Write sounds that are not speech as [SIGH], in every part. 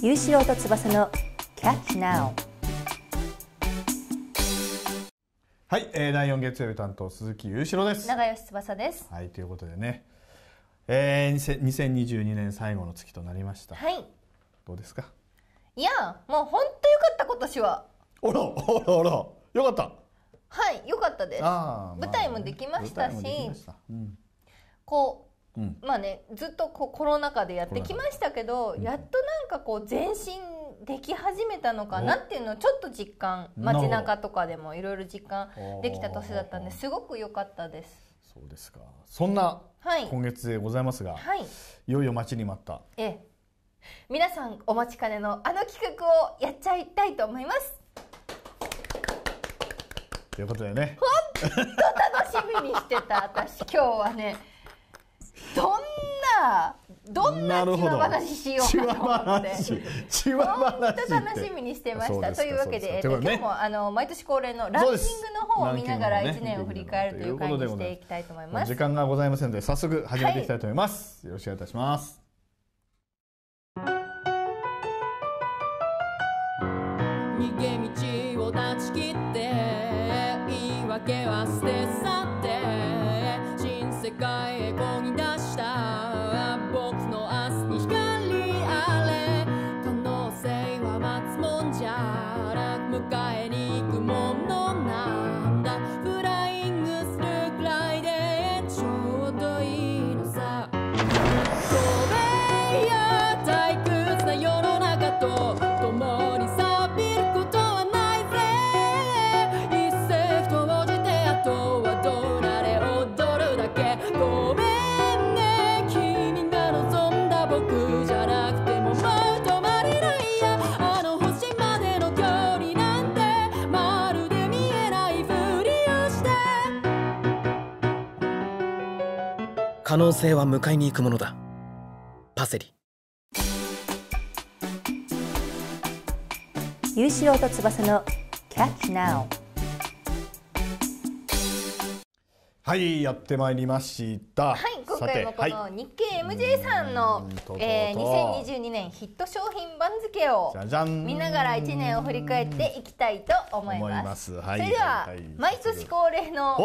ゆうしろうと翼の Catch n o はい、えー、第4月曜日担当鈴木ゆ裕次郎です長吉翼ですはいということでね、えー、2022年最後の月となりましたはいどうですかいやもう本当良かった今年はおらおらおら良かったはい良かったです、まあね、舞台もできましたし、うん、こううん、まあねずっとこコロナ禍でやってきましたけど、やっとなんかこう前進でき始めたのかなっていうのをちょっと実感街中とかでもいろいろ実感できた年だったんですごく良かったです。そうですかそんな今月でございますが、はい、いよいよ待ちに待った、ええ、皆さんお待ちかねのあの企画をやっちゃいたいと思います。ということでね。楽しみにしてた私今日はね。そんなどんなチワ話しようかと思ってチワ話楽しみにしてましたというわけで、えっと、今日もあの毎年恒例のランキングの方を見ながら1年を振り返るという会にしていきたいと思います時間がございませんので早速始めていきたいと思います、よろしくお願いいたします能性は迎えに行くものだパセリ優志郎と翼のキャッチナウはいやってまいりましたはい今回もこの日経 MJ さんの、はい、えー、2022年ヒット商品番付を見ながら1年を振り返っていきたいと思います、はい、それでは、毎年恒例の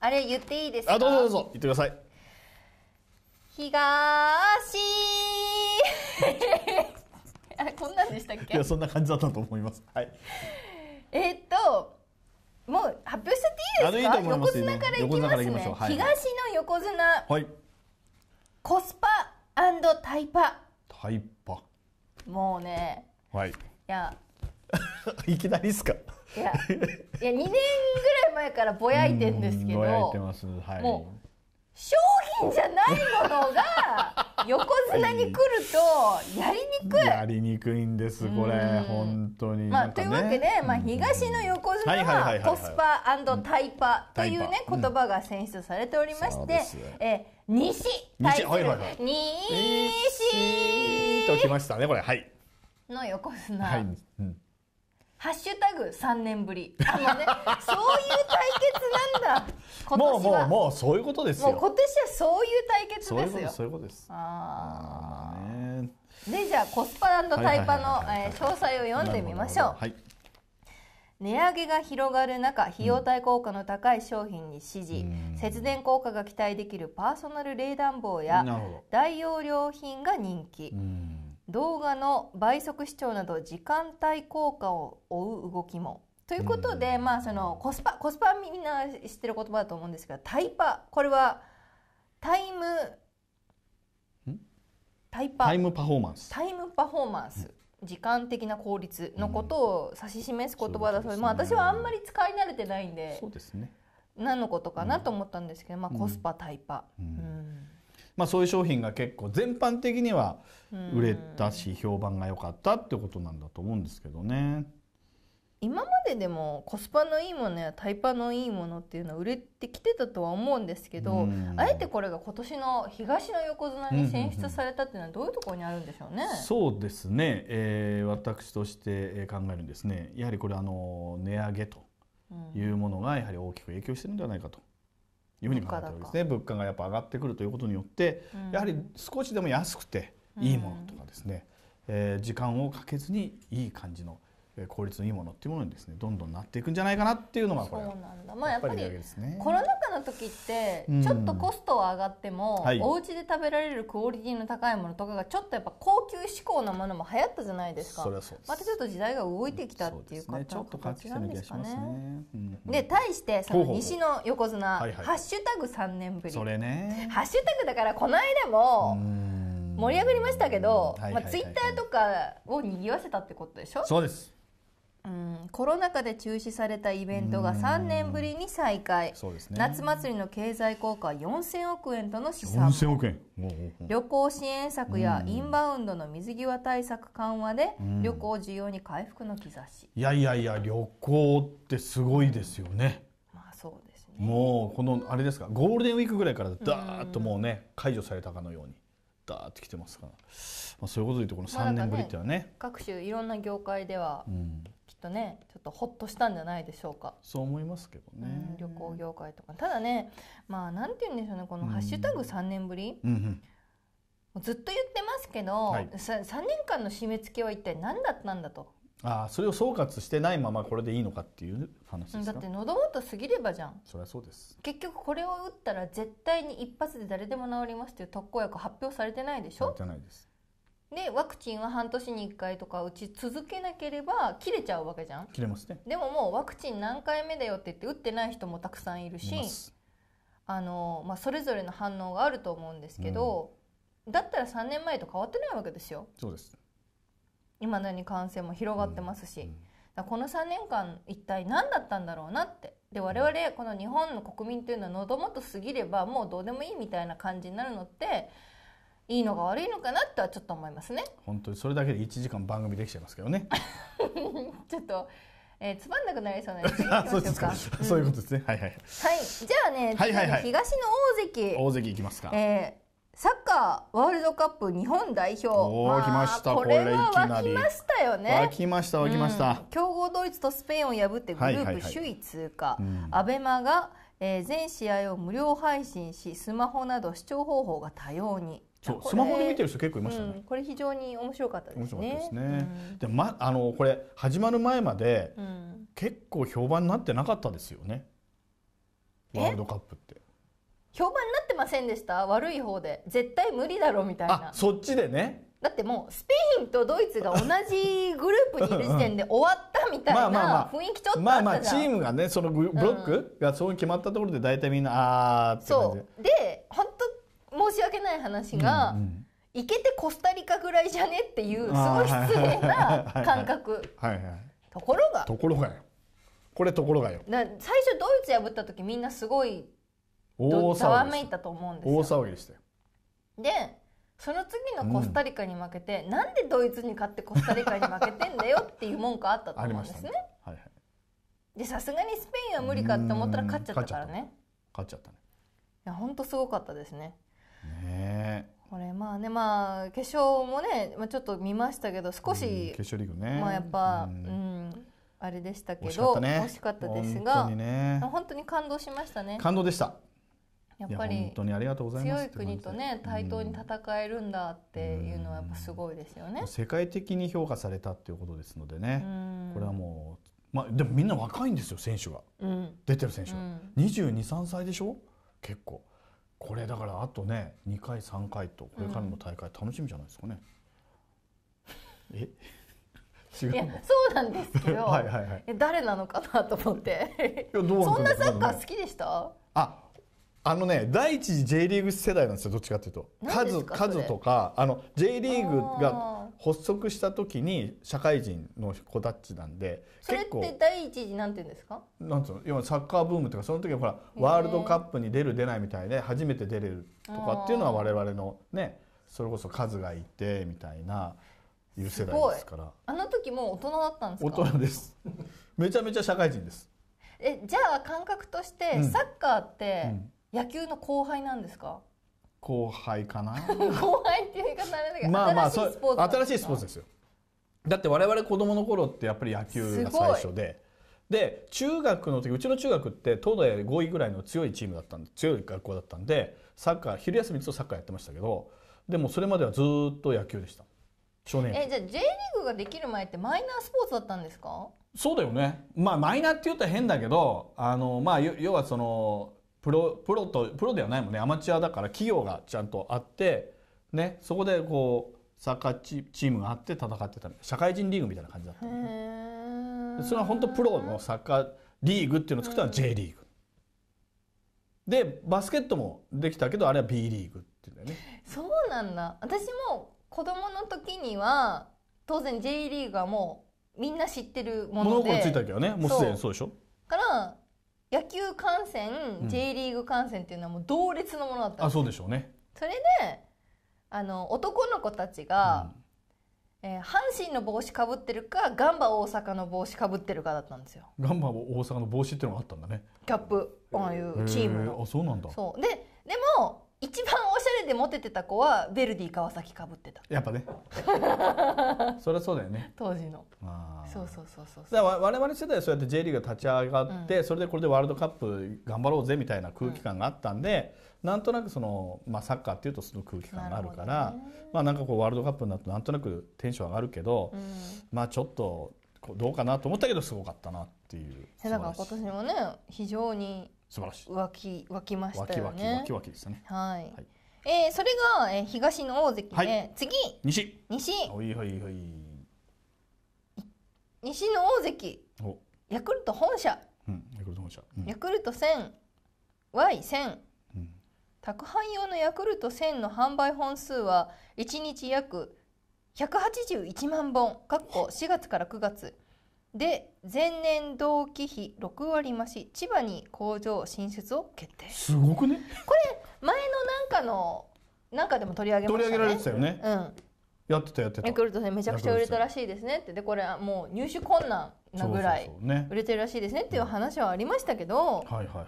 あれ言っていいですかあどうぞどうぞ言ってください東あ [LAUGHS] こんなんでしたっけいやそんな感じだったと思いますはいえっともう発表しちゃっていいですか横綱からいきますね、はい、東の横綱、はい、コスパタイパタイパもうねはいいや [LAUGHS] いきなりっすかいやいや2年ぐらい前からぼやいてんですけど、ぼやいてますはいもう商品じゃないものが横綱に来るとやりにくい [LAUGHS] やりにくいんですこれ本当に、まあ、というわけで、まあ、東の横綱はコスパタイパというね言葉が選出されておりまして、うん、え西西すはいはいはい、西ときましたねこれはいの横綱、はいうんハッシュタグ3年ぶり。あのね、そういう対決なんだ。[LAUGHS] 今年は。もうもうもうそういうことですよ。もう今年はそういう対決ですよ。そういうことです。ああ。ね、でじゃあコスパタイパの詳細を読んでみましょう。はい、値上げが広がる中費用対効果の高い商品に支持、うん、節電効果が期待できるパーソナル冷暖房や大容量品が人気。うん動画の倍速視聴など時間帯効果を追う動きもということで、うん、まあそのコスパコスパみんな知ってる言葉だと思うんですけどタイパこれはタイムタイパタイムパフォーマンスタイムパフォーマンス、時間的な効率のことを指し示す言葉だそうで、うんまあ、私はあんまり使い慣れてないんでそうですね何のことかなと思ったんですけど、まあ、コスパタイパ、うんまあ、そういう商品が結構全般的には売れたし評判が良かったってことなんだと思うんですけどね。今まででもコスパのいいものやタイパのいいものっていうのは売れてきてたとは思うんですけど、あえてこれが今年の東の横綱に選出されたっていうのはどういうところにあるんでしょうね。そうですね、えー、私として考えるんですねやはりこれあの値上げというものがやはり大きく影響してるんではないかと。いうふうに考えてるわけですね物価がやっぱ上がってくるということによって、うん、やはり少しでも安くていいものとかですね、うん、えー、時間をかけずにいい感じの効率のいいものっていうものにですねどんどんなっていくんじゃないかなっていうのがこれそうなんだまあやっぱり、ね、コロナ禍の時ってちょっとコストは上がっても、うんはい、お家で食べられるクオリティの高いものとかがちょっとやっぱ高級志向なものも流行ったじゃないですかまたちょっと時代が動いてきたっていうか、ね、ちょっと形なんですかね。ねうんうん、で対してその西の横綱ハッシュタグ3年ぶりそれねハッシュタグだからこの間も、盛り上がりましたけど、まあツイッターとかを賑わせたってことでしょ。そうです。うん、コロナ禍で中止されたイベントが3年ぶりに再開、そうですね、夏祭りの経済効果は4000億円との試算4 0億円旅行支援策やインバウンドの水際対策緩和で旅行需要に回復の兆しいやいやいや旅行ってすごいですよね、まあそうですねもうこのあれですかゴールデンウィークぐらいからダーッともうね解除されたかのようにだーってきてますから、まあ、そういうことでいうとこの3年ぶりってはねまあね、各種いろんな業界では、うんとねちょっとほっとしたんじゃないでしょうかそう思いますけどね、うん、旅行業界とかただねまあなんて言うんでしょうねこの「ハッシュタグ #3 年ぶり」ずっと言ってますけど、はい、3, 3年間の締め付けは一体何だったんだとああそれを総括してないままこれでいいのかっていう話ですかだって喉元過ぎればじゃんそりゃそうです結局これを打ったら絶対に一発で誰でも治りますっていう特効薬発表されてないでしょされてないですでワクチンは半年に1回とか打ち続けなければ切れちゃうわけじゃん切れますねでももうワクチン何回目だよって言って打ってない人もたくさんいるしあの、まあ、それぞれの反応があると思うんですけど、うん、だったら3年前と変わってないわけですよそうです今何感染も広がってますし、うん、この3年間一体何だったんだろうなってで我々この日本の国民というのは喉元過ぎればもうどうでもいいみたいな感じになるのっていいのが悪いのかなとはちょっと思いますね本当にそれだけで1時間番組できちゃいますけどね [LAUGHS] ちょっとえー、つまんなくなりそうなんですそうですか、うん、そういうことですねはいはいはいじゃあね、はいはいはい、東の大関大関いきますかえーサッカーワールドカップ日本代表おお、まあ、来ましたこれは湧きましたよね湧きました湧きました、強、豪、ドイツとスペインを破ってグループ首位通過、はいはいはいアベマが、えー、全試合を無料配信しスマホなど視聴方法が多様にそうスマホで見てる人結構いましたね、うん、これ非常に面白かったですねですね、うん、でまあのこれ始まる前まで、結構評判になってなかったですよねワールドカップって評判になってませんでした悪い方で絶対無理だろみたいなそっちでねだってもうスペインとドイツが同じグループにいる時点で [LAUGHS] 終わったみたいな雰囲気ちょっとまあまあチームがねそのブロックがそう決まったところで大体みんなあーってそうで本当申し訳ない話が、うんうん行けてコスタリカぐらいじゃねっていうすごい失礼な感覚ところがところがよこれところがよ最初ドイツ破った時みんなすごいざめいたと思うんですよ大騒ぎでしたよでその次のコスタリカに負けて、うん、なんでドイツに勝ってコスタリカに負けてんだよっていう文句あったと思うんですねねはいはい、でさすがにスペインは無理かって思ったら勝っちゃったからね勝っちゃったねいや本当すごかったですねねこれまあねまあ決勝もね、まあ、ちょっと見ましたけど少し、決勝リーグねまあやっぱ、うん、あれでしたけど惜しかった,、ですが本当に感動しましたね感動でしたやっぱり本当にありがとうございます強い国とね対等に戦えるんだっていうのはやっぱすごいですよね、世界的に評価されたっていうことですのでね、これはもうまあ、でもみんな若いんですよ選手が、うん、出てる選手は、うん、2 2 3歳でしょ結構これだからあとね2回3回とこれからの大会楽しみじゃないですかね。うん、え [LAUGHS] 違ういやそうなんですけど [LAUGHS] はい、はい、え誰なのかなと思ってそんなサッカー好きでしたああのね第一次 J リーグ世代なんですよどっちかっていうと数数とかあの J リーグが発足した時に社会人の子たちなんでそれって第一次なんていうんですかなんつうの要はサッカーブームとかその時はほらワールドカップに出る出ないみたいで初めて出れるとかっていうのは我々のねそれこそ数がいてみたいないう世代ですからあの時も大人だったんです大人ですめちゃめちゃ社会人ですえじゃあ感覚としてサッカーって、うん、うん野球の後輩なんですか後輩かな [LAUGHS] 後輩っていう言い方あれだけど、まあまあ、新しいスポーツ新しいスポーツですよだって我々子供の頃ってやっぱり野球が最初でで中学の時うちの中学って東大で5位ぐらいの強いチームだったんで強い学校だったんでサッカー昼休みずっとサッカーやってましたけどでもそれまではずっと野球でした少年えじゃあ J リーグができる前ってマイナースポーツだったんですかそうだよねまあマイナーって言ったら変だけどあのまあ要はそのプロプロとプロではないもんねアマチュアだから企業がちゃんとあって、ね、そこでこうサッカーチームがあって戦ってた社会人リーグみたいな感じだった、ね、それは本当プロのサッカーリーグっていうのを作ったのは J リーグ、うん、でバスケットもできたけどあれは B リーグっていうんだよねそうなんだ私も子供の時には当然 J リーグはもうみんな知ってるもので物心ついたけはねもうすでにそうでしょから野球観戦、うん、J リーグ観戦っていうのはもう同列のものだったあそうでしょうねそれであの男の子たちが、うん、えー、阪神の帽子かぶってるかガンバ大阪の帽子かぶってるかだったんですよガンバ大阪の帽子っていうのがあったんだねキャップああいうチームのあそうなんだそうででも一番ルでモテてた子はベルディ川崎かぶってたやっぱね [LAUGHS] そりゃそうだよね当時のあそうそうそうそうだから我々世代はそうやって J リーグが立ち上がって、うん、それでこれでワールドカップ頑張ろうぜみたいな空気感があったんで、うん、なんとなくその、まあ、サッカーっていうとその空気感があるからる、ね、まあなんかこうワールドカップになるとなんとなくテンション上がるけど、うん、まあちょっとどうかなと思ったけどすごかったなっていうだから今年もね非常に素晴らしい。わき、わきましたよね。湧きわきわきわきでしたね。はい。はいえー、それが、えー、東の大関で、はい、次西西いはいはい西の大関ヤクルト本社、うん、ヤクルト本社、うん、ヤクルト1000 Y1000、宅配用のヤクルト1000の販売本数は1日約181万本かっこ4月から9月で前年同期比6割増し千葉に工場進出を決定すごくねこれ前のなんかのなんかでも取り上げましたね取り上げられてたよね、うん、やってたやってたヤクルトねめちゃくちゃ売れたらしいですねってでこれはもう入手困難なぐらい売れてるらしいですねっていう話はありましたけど、はいはいはい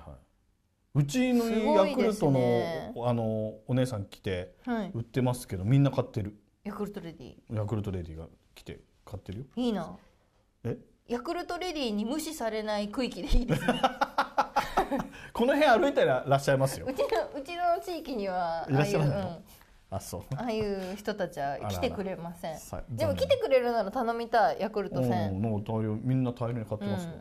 うちのヤクルトのね、あのお姉さん来て売ってますけど、はい、みんな買ってるヤクルトレディヤクルトレディが来て買ってるよいいなえヤクルトレディに無視されない区域でいいですね [LAUGHS] [LAUGHS] この辺歩いてらっしゃいますようちのうちの地域にはいらっしゃるあそうああいう人たちは来てくれませんでも来てくれるなら頼みたいヤクルト戦もう大量みんな大量に買ってますよ、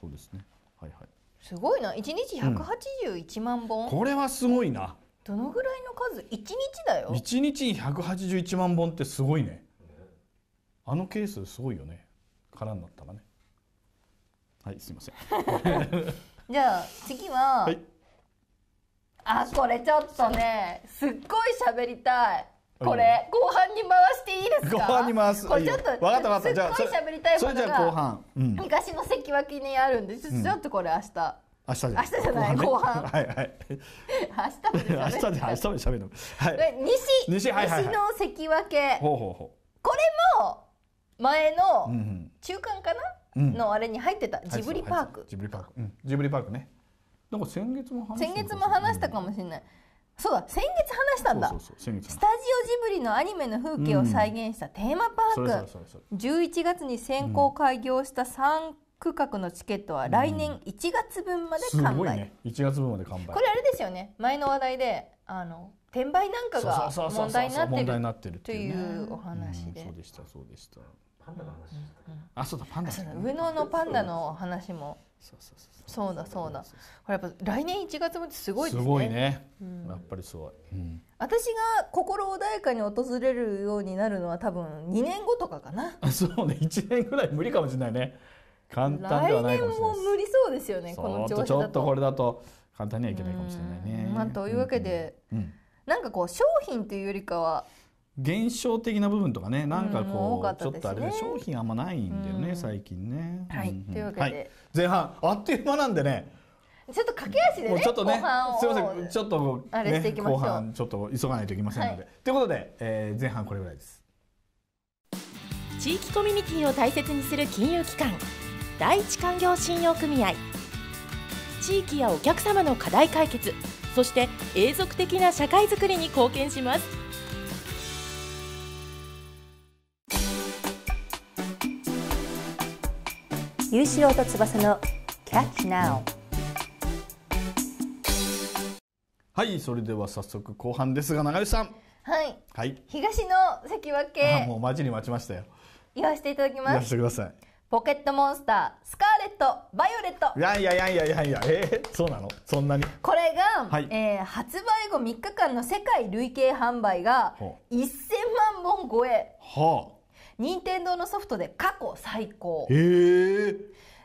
そうですねはいはいすごいな一日八十一万本、これはすごいなどのぐらいの数一日だよ一日に181万本ってすごいねあのケースすごいよね空になったらねはいすみません [LAUGHS] じゃあ次は、はい、あこれちょっとねすっごい喋りたいこれ後半に回していいですか後半に回すこれちょっと分かった分かったすっごい喋りたいものが後半、うん、東の関脇にあるんでちょっとこれ明日、明日じゃない。明日じゃない。後半。はいはい。明日も。明日で、明日で喋る。はい。西。西、はい西の関脇。ほうほうほう。これも。前の。中間かな。のあれに入ってた、うん、ジブリパークジブリパーク、うん、ジブリパークねなんか先月も話した先月も話したかもしれない、そうだ先月話したんだスタジオジブリのアニメの風景を再現したテーマパーク、うん、11月に先行開業した3区画のチケットは来年1月分まで完売、うんね、1月分まで完売これあれですよね前の話題であの転売なんかが問題になってるというお話で、うん、そうでしたそうでしたパンダの話あそうだパンダ上野のパンダの話もそうだそうだこれやっぱ来年1月もすごいですねすごいね、うん、やっぱりすごい、うん、私が心穏やかに訪れるようになるのは多分2年後とかかなそうね1年ぐらい無理かもしれないね簡単ではないかもしれない来年も無理そうですよねこの調子だとちょっとこれだと簡単にはいけないかもしれないね、まあ、というわけで、うん、なんかこう商品というよりかは現象的な部分とかねなんかこう、うね、ちょっとあれで商品あんまないんだよね、最近ね。はい、うんうん、というわけで、はい、前半あっという間なんでねちょっと駆け足でねちょっとねすみませんちょっと、あれしていきましょう、後半ちょっと急がないといけませんので。はということで、えー、前半これぐらいです。地域コミュニティを大切にする金融機関第一勧業信用組合地域やお客様の課題解決そして永続的な社会づくりに貢献します。ゆうしろうと翼の Catch Now はいそれでは早速後半ですが長吉さんはい、はい東の関脇あもうマジに待ちましたよ言わせていただきす。まわせすてくださいポケットモンスタースカーレットバイオレットいやいやいやいやいやいやえー、そうなのそんなにこれが、はいえー発売後3日間の世界累計販売が1000万本超えはあ。任天堂のソフトで過去最高。え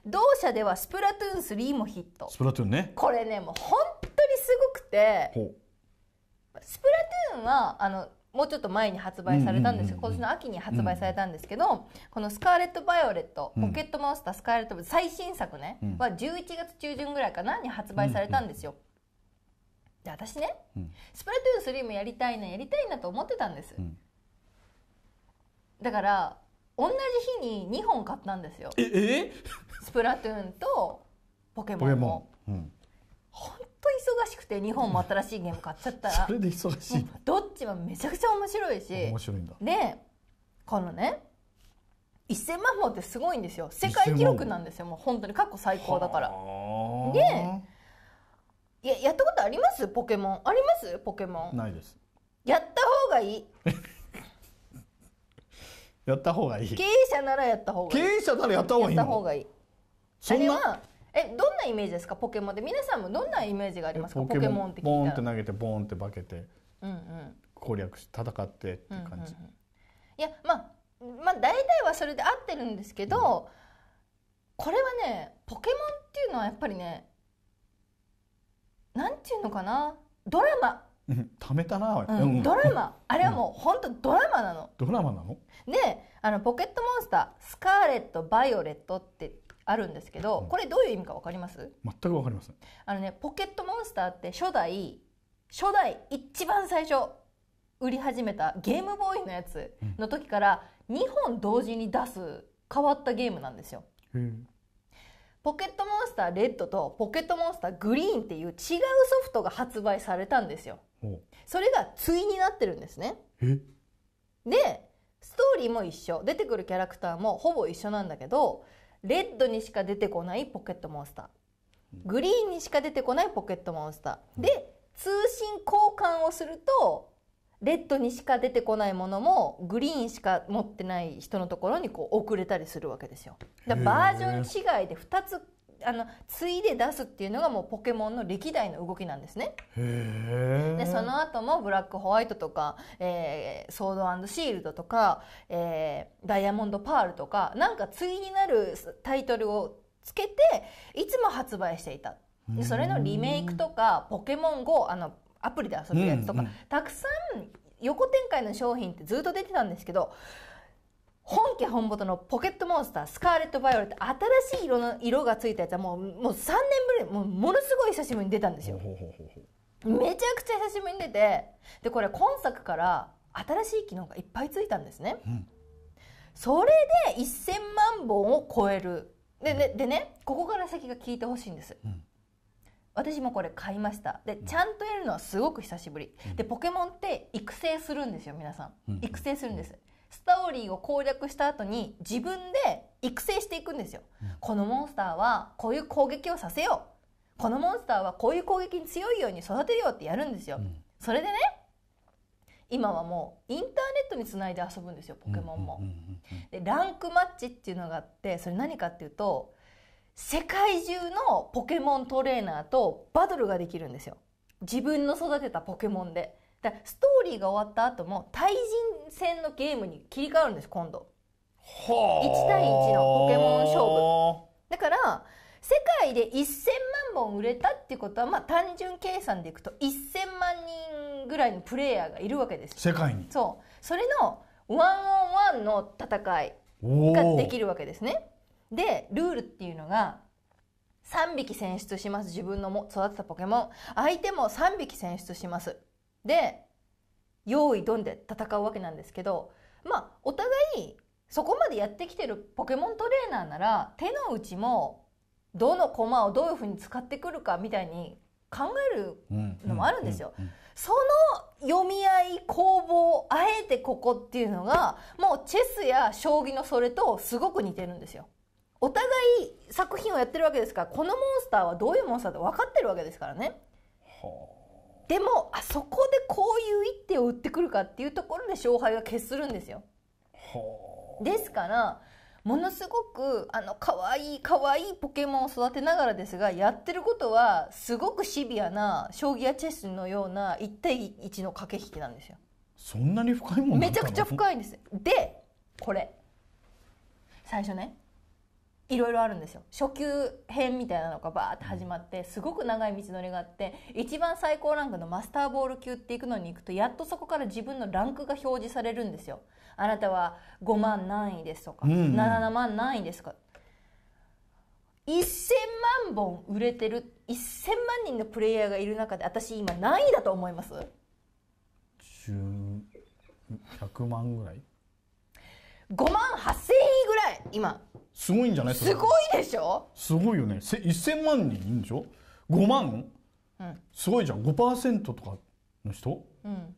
同社ではスプラトゥーン3もヒット。スプラトゥーンね。これね、もう本当にすごくて、スプラトゥーンは、あの、もうちょっと前に発売されたんですけど、今年の秋に発売されたんですけど、うん、この「スカーレット・バイオレット」ポケットモンスター、スカーレット・最新作ね、うん、は11月中旬ぐらいかなに発売されたんですよ。で私ね、うん、スプラトゥーン3もやりたいなやりたいなと思ってたんです。うんだから同じ日に2本買ったんですよええスプラトゥーンとポケモンもホン、うん、本当忙しくて2本も新しいゲーム買っちゃったらそれで忙しい [LAUGHS] どっちもめちゃくちゃ面白いし面白いんだでこのね1000万本ってすごいんですよ世界記録なんですよもう本当に過去最高だからでいややったことありますポケモンありますポケモンないですやった方がいい [LAUGHS] やった方がいい経営者ならやった方がいい経営者ならやった方がいいやった方がいいそんなえどんなイメージですかポケモンで皆さんもどんなイメージがありますかポケモンって聞いたボーンって投げてボーンって化けて、うんうん、攻略して戦ってっていう感じ、うんうんうん、いやまあまあ大体はそれで合ってるんですけど、うん、これはねポケモンっていうのはやっぱりねなんていうのかなドラマうん、貯めたな、うん、ドラマあれはもう本当ドラマなの、ドラマなのであのポケットモンスタースカーレットバイオレットってあるんですけど、これどういう意味か分かります全くわかりませんあのねポケットモンスターって初代初代一番最初売り始めたゲームボーイのやつの時から2本同時に出す変わったゲームなんですよ、うんポケットモンスターレッドとポケットモンスターグリーンっていう違うソフトが発売されたんですよ。それが対になってるんですね。でストーリーも一緒出てくるキャラクターもほぼ一緒なんだけどレッドにしか出てこないポケットモンスターグリーンにしか出てこないポケットモンスターで通信交換をするとレッドにしか出てこないものもグリーンしか持ってない人のところにこう送れたりするわけですよ。だバージョン違いで2つあのついで出すっていうのがもうポケモンの歴代の動きなんですね。でその後もブラックホワイトとか、えー、ソードシールドとか、えー、ダイヤモンドパールとかなんか対になるタイトルをつけていつも発売していた。でそれのリメイクとかポケモン GO あのアプリで遊ぶやつとか、うんうん、たくさん横展開の商品ってずっと出てたんですけど本家本元のポケットモンスタースカーレット・バイオレット新しい色の色がついたやつはもうもう3年ぶりもうものすごい久しぶりに出たんですよ。めちゃくちゃ久しぶりに出てでこれ今作から新しい機能がいっぱいついたんですね。うん、それで1000万本を超えるでででねここから先が聞いてほしいんです。う私もこれ買いましたでちゃんとやるのはすごく久しぶり、でポケモンって育成するんですよ皆さん育成するんです、ストーリーを攻略した後に自分で育成していくんですよ、このモンスターはこういう攻撃をさせようこのモンスターはこういう攻撃に強いように育てようってやるんですよ、それでね今はもうインターネットにつないで遊ぶんですよポケモンも。でランクマッチっていうのがあってそれ何かっていうと世界中のポケモントレーナーとバトルができるんですよ。自分の育てたポケモンで。だストーリーが終わった後も対人戦のゲームに切り替わるんです、今度。1対1のポケモン勝負。だから、世界で1000万本売れたってことは、まあ単純計算でいくと1000万人ぐらいのプレイヤーがいるわけです。世界にそう。それのワンオンワンの戦いができるわけですね。で、ルールっていうのが、3匹選出します。自分のも育てたポケモン。相手も3匹選出します。で、用意どんで戦うわけなんですけど、まあ、お互い、そこまでやってきてるポケモントレーナーなら、手の内も、どの駒をどういうふうに使ってくるかみたいに考えるのもあるんですよ。その読み合い、攻防、あえてここっていうのが、もうチェスや将棋のそれとすごく似てるんですよ。お互い作品をやってるわけですからこのモンスターはどういうモンスターって分かってるわけですからね。でもあそこでこういう一手を打ってくるかっていうところで勝敗が決するんですよ。ですからものすごくあの可愛い可愛いポケモンを育てながらですがやってることはすごくシビアな将棋やチェスのような1対1の駆け引きなんですよ。そんなに深いもんめちゃくちゃ深いんです。でこれ最初ねいろいろあるんですよ初級編みたいなのがバーって始まってすごく長い道のりがあって一番最高ランクのマスターボール級っていくのに行くとやっとそこから自分のランクが表示されるんですよあなたは5万何位ですとか、うんうん、7万何位ですか1000万本売れてる1000万人のプレイヤーがいる中で私今何位だと思います ?100 万ぐらい5万8000らい今すごいんじゃないすごいでしょすごいよねせ1000万人いるんでしょ5万、うん、すごいじゃん5%とかの人、うん、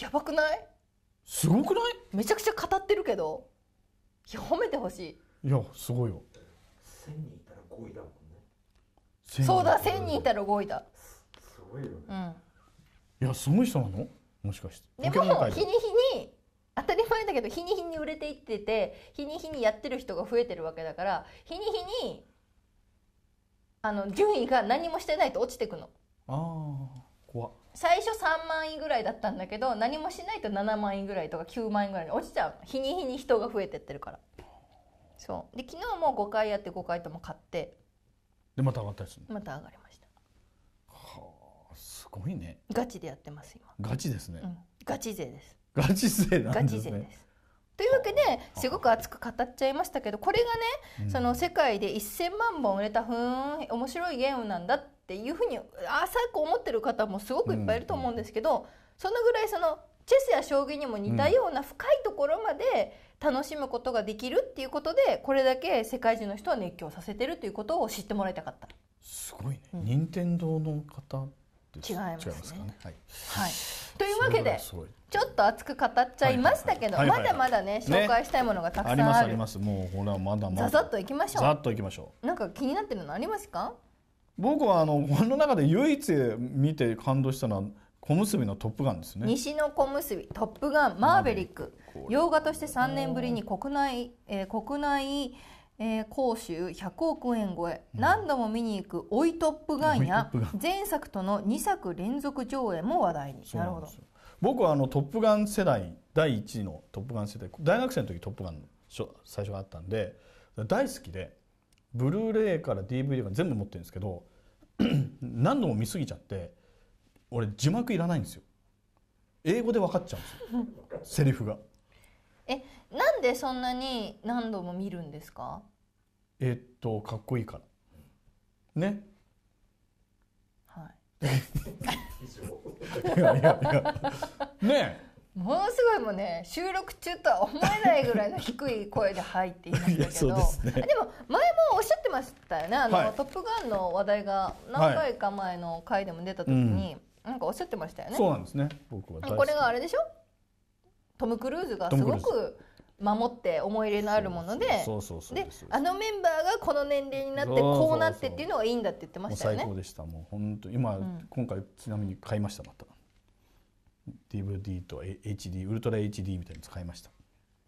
やばくないすごくないめちゃくちゃ語ってるけどいや褒めてほしいいやすごいよ1人いたら5位だもんねそうだ1人いたら5位だすごいよね、うん、いやすごい人なのもしかしてでも日に日に当たり前だけど日に日に売れていってて日に日にやってる人が増えてるわけだから日に日にあの順位が何もしてないと落ちてくの。あ怖最初3万円ぐらいだったんだけど何もしないと7万円ぐらいとか9万円ぐらいに落ちちゃう日に日に人が増えてってるからそうで昨日も5回やって5回とも買ってでまた上がったりするまた上がりましたはあすごいねガチでやってます今ガチですね、うん、ガチ勢ですガチ勢なんです、ね、ガチ勢です。というわけですごく熱く語っちゃいましたけどこれがね、うん、その世界で1,000万本売れたふん面白いゲームなんだっていうふうに浅く思ってる方もすごくいっぱいいると思うんですけど、うん、そのぐらいそのチェスや将棋にも似たような深いところまで楽しむことができるっていうことでこれだけ世界中の人は熱狂させてるということを知ってもらいたかった。すごいね、うん、任天堂の方違いますね。はい、はい、というわけでちょっと熱く語っちゃいましたけど、まだまだね紹介したいものがたくさんある、ね、ありますありますもうこれはまだまだざざっといきましょうざっといきましょうなんか気になってるのありますか僕はあのこの中で唯一見て感動したのは小結びのトップガンですね西の小結びトップガンマーベリック洋画として3年ぶりに国内、えー、国内えー、公100億円超え、うん、何度も見に行く「追いトップガン」や前作との2作連続上映も話題になるほど僕はあの「トップガン」世代第1の「トップガン」世代大学生の時「トップガン」最初があったんで大好きでブルーレイから DVD から全部持ってるんですけど [CLEARS THROAT] 何度も見すぎちゃって俺字幕いらないんですよ英語で分かっちゃうんですよセリフがえなんでそんなに何度も見るんですかえっとかっこいいからねはいいやいやいやねものすごいもね収録中とは思えないぐらいの低い声で「入って言いましたけどで、ね,、も前もおっしゃってましたよね「あの、はい、トップガン」の話題が何回か前の回でも出た時に、はい、なんかおっしゃってましたよね。そうなんですね僕はこれがあれでしょトム・クルーズがすごく守って思い入れのあるものでであのメンバーがこの年齢になってこうなってっていうのがいいんだって言ってましたよね。最高でしたもう本当今、うん、今回ちなみに買いましたまた DVD と HD ウルトラ HD みたいに使いました。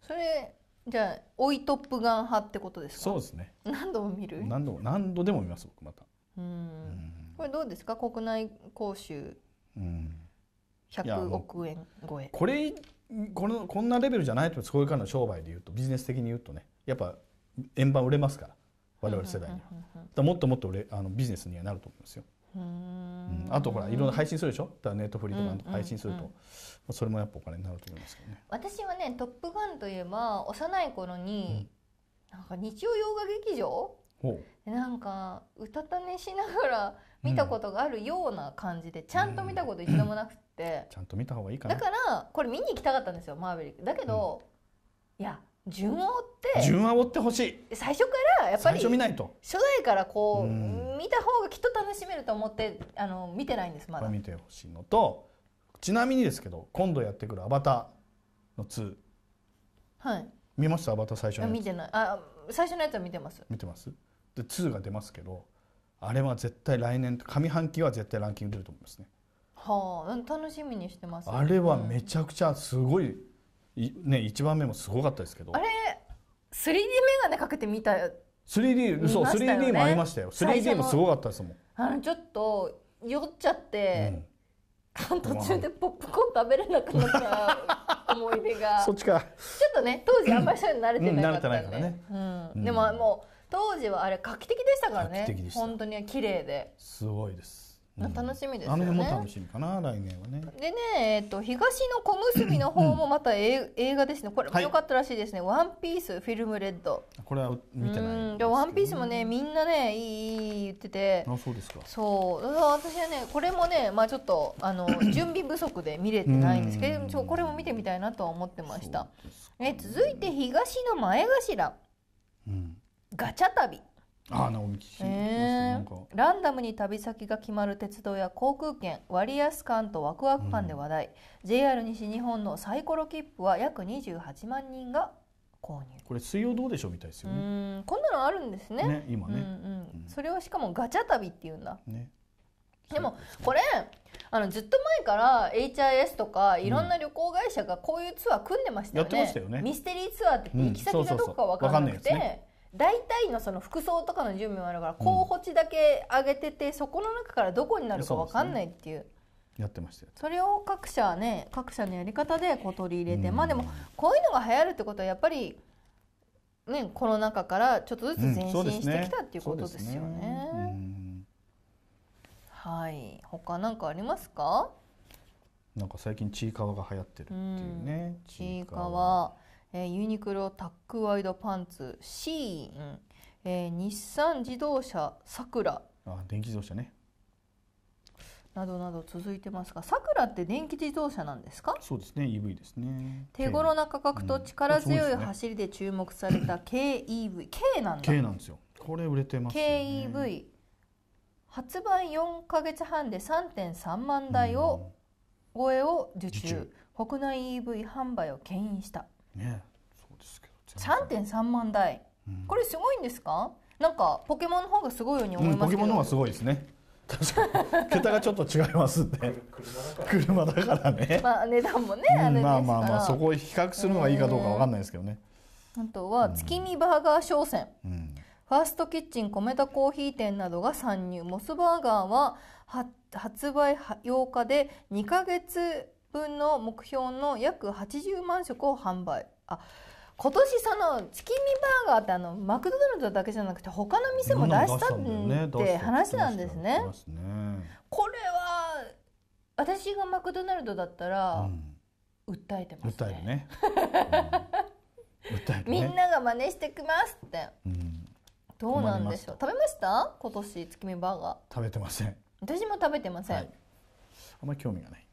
それじゃあ追いトップガン派ってことですか。そうですね。何度も見る？何度も何度でも見ます僕また。うん。これどうですか国内講習。うん。100億円超え。これこのこんなレベルじゃないとそうかの商売でいうとビジネス的に言うとねやっぱ円盤売れますから我々世代には、だもっともっと売れあのビジネスにはなると思うんですよ。うん、あとほらいろんな配信するでしょだネットフリーとか配信すると、それもやっぱお金になると思いますけどね私はね「トップガン」といえば幼い頃に、うん、なんか日曜洋画劇場なんかうたた寝しながら見たことがあるような感じで、ちゃんと見たこと一度もなくってちゃんと見た方がいいかなだからこれ見に行きたかったんですよマーヴェリックだけど、うん、いや順を追って順を追ってほしい最初からやっぱり初代からこう、うん、見た方がきっと楽しめると思ってあの見てないんですまだ見てほしいのとちなみにですけど今度やってくる「アバター」の2はい見ましたアバター最初のやつ見てないあ最初のやつは見てます見てますで2が出ますけどあれは絶対来年上半期は絶対ランキング出ると思いますねはあ、楽しみにしてます、ね、あれはめちゃくちゃすごいい、ね、1番目もすごかったですけどあれ 3D 眼鏡かけてみた 3D そう、3D もありましたよ 3D もすごかったですもんあのちょっと酔っちゃって、うん、途中でポップコーン食べれなくなった思い出が [LAUGHS] そっちかちょっとね当時あんまりそういうの慣れてなかったんで、うんねうん、でももう当時はあれ画期的でしたからね本当に綺麗で、すごいです楽しみです、ね、あの辺も楽しみかな来年はね。でねえっ、と東の小結の方もまたえ、[LAUGHS] 映画ですねこれも良かったらしいですね、ワンピースフィルムレッド。これは見てない、ね、ワンピースもねみんなねいい言ってて。あそうですか。そう私はねこれもねまあちょっとあの [COUGHS] 準備不足で見れてないんですけどちょこれも見てみたいなと思ってました。え続いて東の前頭。うん、ガチャ旅。あ直道、えー、ランダムに旅先が決まる鉄道や航空券割安感とワクワク感で話題、うん、JR 西日本のサイコロ切符は約28万人が購入これ水曜どうでしょうみたいですよねこんなのあるんですね、ね、今ね、うんうんうん、それをしかもガチャ旅っていうんだ、ね、でもこれあのずっと前から HIS とかいろんな旅行会社がこういうツアー組んでましたよねうん、やってましたよねミステリーツアーって行き先がどこか分からなくて、うん大体のその服装とかの準備もあるから候補地だけ上げてて、そこの中からどこになるか分かんないっていう。やってましたよそれを各社ね各社のやり方でこう取り入れて、うん、まあでもこういうのが流行るってことはやっぱりねコロナ禍からちょっとずつ前進してきたっていうことですよね。はい他何かありますかなんか最近ちいかわが流行ってるっていうね。ちいかわ。えー、ユニクロタックワイドパンツシーン、えー、日産自動車さくらあ電気自動車ねなどなど続いてますがさくらって電気自動車なんですかそうですね EV ですね手頃な価格と力強い走りで注目された KEV、[CLEARS THROAT] K なんだ K なんですよこれ売れてます、ね、KEV 発売4か月半で3.3万台を、超えを受注国内 EV 販売を牽引したねそうですけど三点三万台、うん、これすごいんですかなんかポケモンの方がすごいように思います、うん、ポケモンの方がすごいですね確かに桁がちょっと違いますねで車だからね [LAUGHS] まあ値段もね、うん、まあまあまあそこを比較するのがいいかどうかわかんないですけどね、あとは月見バーガー商戦、うん、ファーストキッチン、米田コーヒー店などが参入。モスバーガーはは発売8日で2ヶ月分の目標の約80万食を販売あ今年そのチキンミバーガーってあのマクドナルドだけじゃなくて他の店も出したって話なんですね。これは私がマクドナルドだったら訴えてますね。みんなが真似してきますって。うん、どうなんでしょう。食べました今年月見バーガー。食べてません。私も食べてません。あんまり興味がない。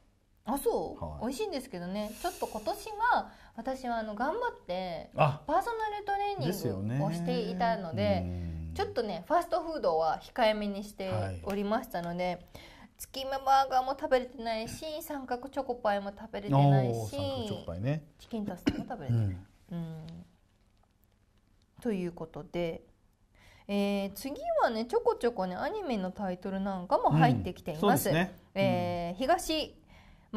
あそう、はい、美味しいんですけどねちょっと今年は私はあの頑張ってパーソナルトレーニングをしていたので、ね、ちょっとねファストフードは控えめにしておりましたので、はい、月見バーガーも食べれてないし三角チョコパイも食べれてないし、ね、チキンタツタも食べれてない。うん、うんということで。えー、次はねちょこちょこねアニメのタイトルなんかも入ってきています。うんすね、えー、東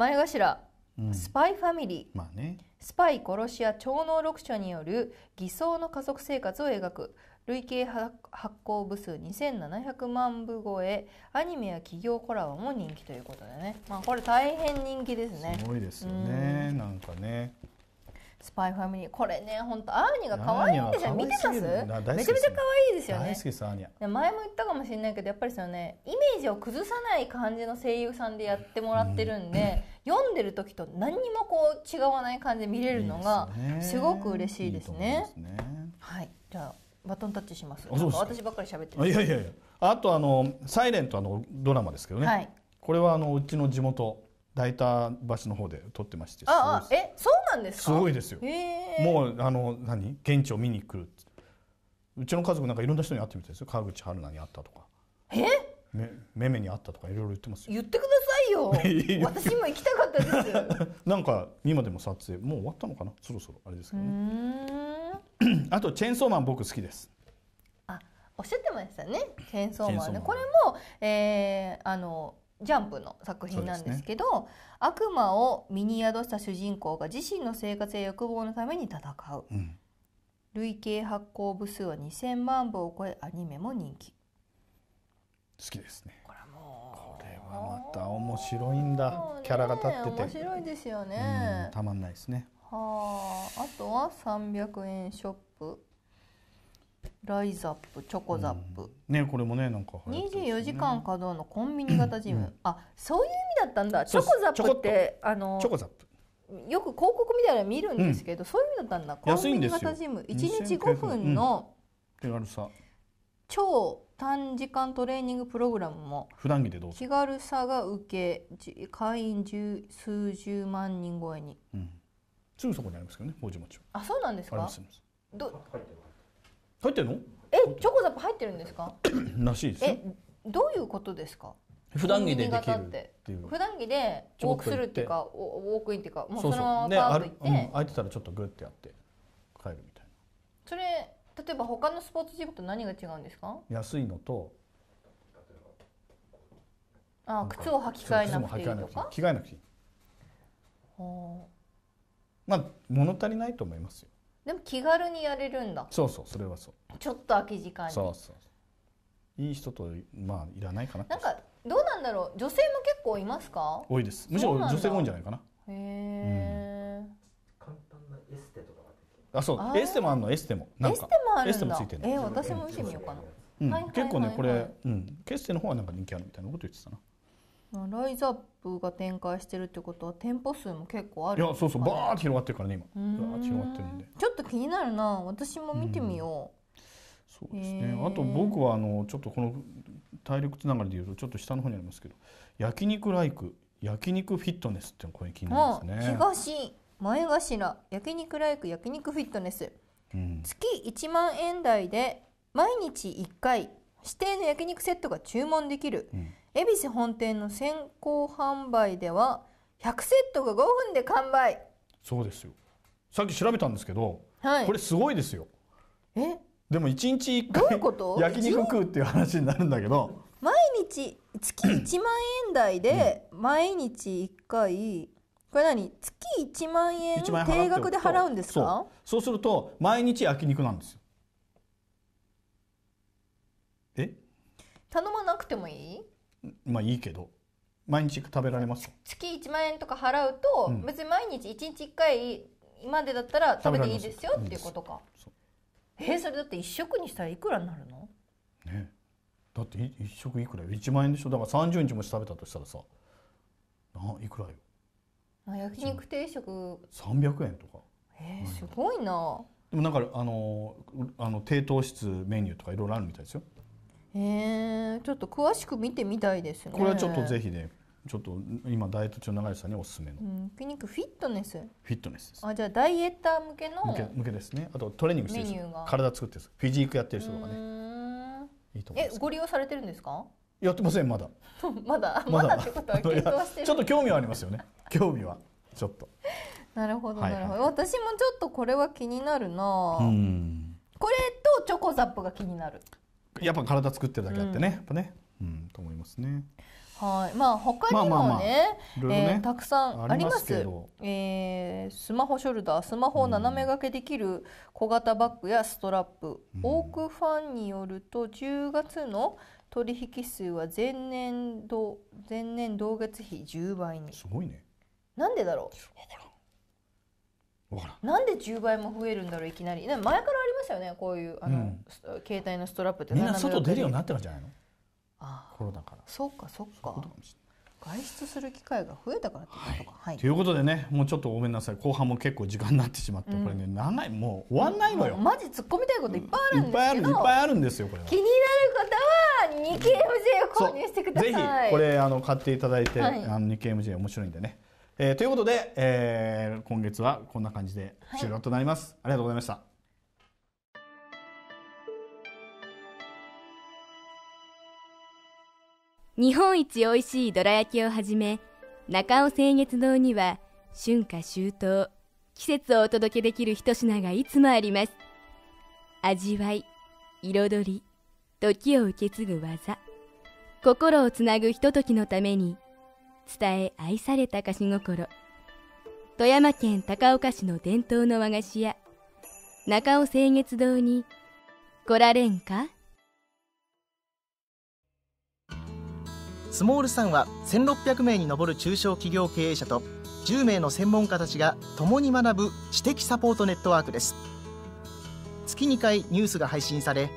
前頭、うん、スパイファミリー、まあね、スパイ殺し屋超能力者による偽装の家族生活を描く累計発行部数2700万部超えアニメや企業コラボも人気ということでねまあこれ大変人気ですねすごいですよね、うん、なんかねスパイファミリーこれね本当アーニャが可愛いんですよ見てますめちゃめちゃ可愛いですよね前も言ったかもしれないけどやっぱりそのねイメージを崩さない感じの声優さんでやってもらってるんで、うん、読んでる時と何にもこう違わない感じで見れるのがすごく嬉しいですね、ね、はいじゃあバトンタッチします私ばっかり喋っていやいやいやあとあの「サイレントあのドラマですけどね、はい、これはあのうちの地元大田橋の方で撮ってましてああえそうなんですかすごいですよもうあの何現地を見に来るうちの家族なんかいろんな人に会ってみたんですよ川口春奈に会ったとかえめめめに会ったとかいろいろ言ってます言ってくださいよ [LAUGHS] 私今行きたかったです [LAUGHS] なんか今でも撮影もう終わったのかなそろそろあれですけどね [CLEARS THROAT] あとチェーンソーマン僕好きですあおっしゃってましたねチェーンソーマンねこれも、えー、あのジャンプの作品なんですけど、ね、悪魔を身に宿した主人公が自身の生活や欲望のために戦う、うん、累計発行部数は2000万部を超えアニメも人気好きですねこれもこれはまた面白いんだ、キャラが立ってて面白いですよねたまんないですねはああとは300円ショップライザップチョコザップ、うん、ねこれもねなんか二十四時間稼働のコンビニ型ジム、うん、あそういう意味だったんだチョコザップってあのチョコザップよく広告みたいな見るんですけど、うん、そういう意味だったんだコンビニ型ジム一日五分の、手軽さ超短時間トレーニングプログラムも普段着でどう気軽さが受け会員十数十万人超えに、うん、すぐそこにありますけどねポジちぼちあそうなんですかど、はい入ってるの？え、チョコザップ入ってるんですか？[COUGHS] らしいですえ、どういうことですか？普段着でできるっていう普段着でウォークするっていうかウォークインっていうかもうそのままパーッと行って空いてたらちょっとグってやって帰るみたいなそれ例えば他のスポーツジムと何が違うんですか安いのとあ靴を履き替えなくていいとか着替えなくていいまあ物足りないと思いますよでも気軽にやれるんだそうそうそれはそうちょっと空き時間にそうそういい人とまあいらないかななんかどうなんだろう女性も結構いますか多いですむしろ女性多いんじゃないかなへえ、うん、簡単なエステとかあそうエステもあるのエステもエステもあるんだエステもついてるえー、私も見てみようかな、うん、結構ねこれ、うん、エステの方はなんか人気あるみたいなこと言ってたなライズアップが展開してるってことは店舗数も結構ある、いやそうそうバーッて広がってるからね今広がってるんでちょっと気になるな私も見てみようそうですねあと僕はあのちょっとこの体力つながりでいうとちょっと下の方にありますけど焼肉ライク焼肉フィットネスってこれ気になりますね東前頭焼肉ライク焼肉フィットネス、うん、月1万円台で毎日1回指定の焼肉セットが注文できる、うん恵比寿本店の先行販売では100セットが5分で完売そうですよさっき調べたんですけど、はい、これすごいですよえでも1日1回どういうこと焼肉食うっていう話になるんだけど毎日月1万円台で毎日1回、これ何月1万円定額で払うんですかそうすると毎日焼肉なんですよえ頼まなくてもいいまあいいけど毎日食べられます月1万円とか払うと、うん、別に毎日1日1回今までだったら食べていいですよっていうことかえー、それだって1食にしたらいくらになるのねだって1食いくらよ1万円でしょだから30日もし食べたとしたらさないくらよ焼肉定食300円とかえー、すごいなでもなんかあのあの低糖質メニューとかいろいろあるみたいですよえー、ちょっと詳しく見てみたいですねこれはちょっとぜひねちょっと今ダイエット中の永井さんにおすすめの、うん、筋肉フィットネスフィットネスあじゃあダイエッター向けの向け向けですねあとトレーニングしてる人体作ってるフィジークやってる人とかねいいと思いますえご利用されてるんですかやってませんまだ [LAUGHS] まだ [LAUGHS] まだってことは検討してちょっと興味はありますよね興味はちょっとなるほどなるほど、はいはい、私もちょっとこれは気になるなこれとチョコザップが気になるやっぱ体作ってるだけあってね、やっぱね、うん、と思いますね。はい、まあ他にもね、えたくさんあります。ますえー、スマホショルダー、スマホを斜め掛けできる小型バッグやストラップ。うん、多くファンによると10月の取引数は前年度前年同月比10倍に。すごいね。なんでだろう。なんで10倍も増えるんだろういきなり前からありますよねこういうあの、うん、携帯のストラップってみんな外出るようになってるんじゃないのあコロナからそうかそうか外出する機会が増えたからってことか、はい、はい、ということでねもうちょっとごめんなさい後半も結構時間になってしまって、うん、これね長いもう終わんないのよ、マジ突っ込みたいこといっぱいあるんですけど、うん、いっぱいあるんですよこれ気になる方は 2KMJ を購入してくださいぜひこれあの買っていただいて、はい、あの 2KMJ 面白いんでねえー、ということで、えー、今月はこんな感じで終了となります、はい、ありがとうございました日本一おいしいどら焼きをはじめ中尾清月堂には春夏秋冬季節をお届けできる一品がいつもあります味わい彩り時を受け継ぐ技心をつなぐひとときのために伝え愛された菓子心富山県高岡市の伝統の和菓子屋中尾清月堂に来られんかスモールさんは1600名に上る中小企業経営者と10名の専門家たちが共に学ぶ知的サポートネットワークです月2回ニュースが配信され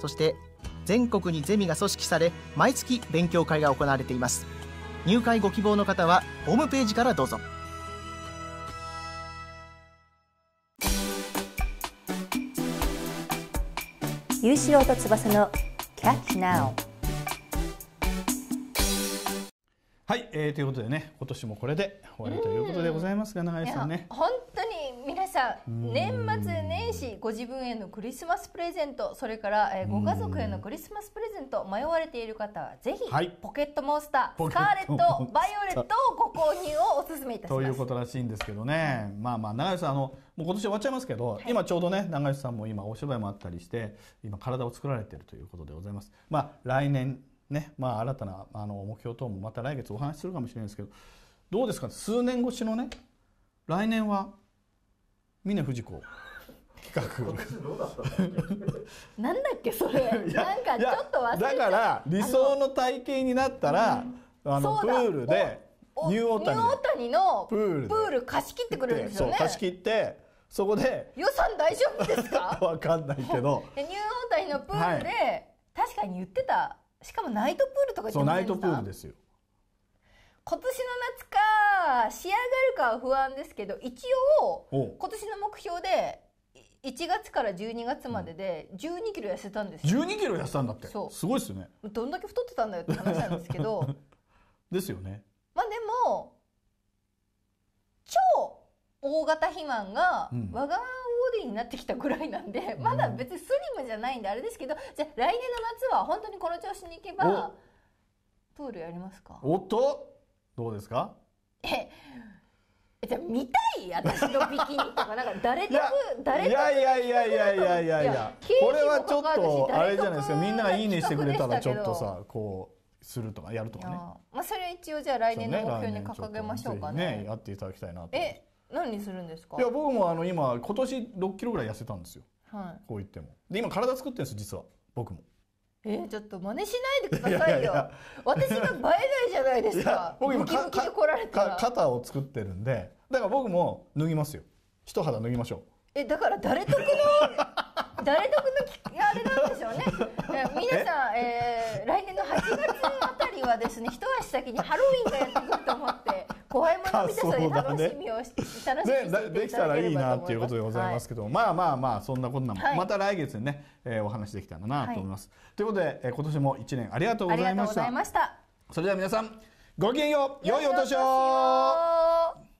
そして全国にゼミが組織され毎月勉強会が行われています入会ご希望の方はホームページからどうぞ「優志郎と翼のキャ t c h Now」はい、えー、ということでね今年もこれで終わりということでございますが、永井さんね本当に皆さん年末年始ご自分へのクリスマスプレゼントそれから、えー、ご家族へのクリスマスプレゼント迷われている方はぜひ、はい、ポケットモンスタースカーレットバイオレットをご購入をお勧めいたします。ということらしいんですけどねまあまあ永井さんあのもう今年終わっちゃいますけど、はい、今ちょうどね永井さんも今お芝居もあったりして今体を作られているということでございます。まあ来年ねまあ、新たなあの目標等もまた来月お話しするかもしれないですけどどうですか数年越しのね来年は峰不二子企画 [LAUGHS] なんだっけそれなんかちょっと忘れだから理想の体型になったらあのプールでニューオータニのプール貸し切ってくれるんですよね貸し切ってそこで予算大丈夫ですか [LAUGHS] わかんないけど [LAUGHS] ニューオータニのプールで、はい、確かに言ってたしかもナイトプールとかそうナイトプールですよ今年の夏か仕上がるかは不安ですけど一応今年の目標で1月から12月までで12キロ痩せたんですよ、ね、12キロ痩せたんだってそうすごいっすよねどんだけ太ってたんだよって話なんですけど [LAUGHS] ですよね大型肥満が我がボディになってきたぐらいなんで、うん、まだ別にスリムじゃないんであれですけどじゃあ来年の夏は本当にこの調子にいけばプールやりますかおっとどうですかえじゃ見たい私のビキニとか [LAUGHS] なんか誰と誰といやいやいやいやいやいやいやこれはちょっとあれじゃないですかみんながいいねしてくれたらちょっとさこうするとかやるとかねまあそれ一応じゃあ来年の目標に掲げましょうかね、ね、やっていただきたいなとえ何するんですかいや僕もあの今今年6キロぐらい痩せたんですよ、はい、こう言ってもで今体作ってるんです実は僕もえー、ちょっと真似しないでくださいよ私が映えないじゃないですか僕今かか肩を作ってるんでだから僕も脱ぎますよ一肌脱ぎましょうえだから誰得の誰得のきあれなんでしょうね皆さん、ええー、来年の8月あたりはですね一足先にハロウィンがやってくると思って怖いもの見たさで楽しみを、しみにしできたらいいなっていうことでございますけど、はい、まあまあまあそんなこんなも、また来月にね、えー、お話できたらなと思います、はい、ということで、えー、今年も一年ありがとうございましたそれでは皆さんごきげんよう良いお年を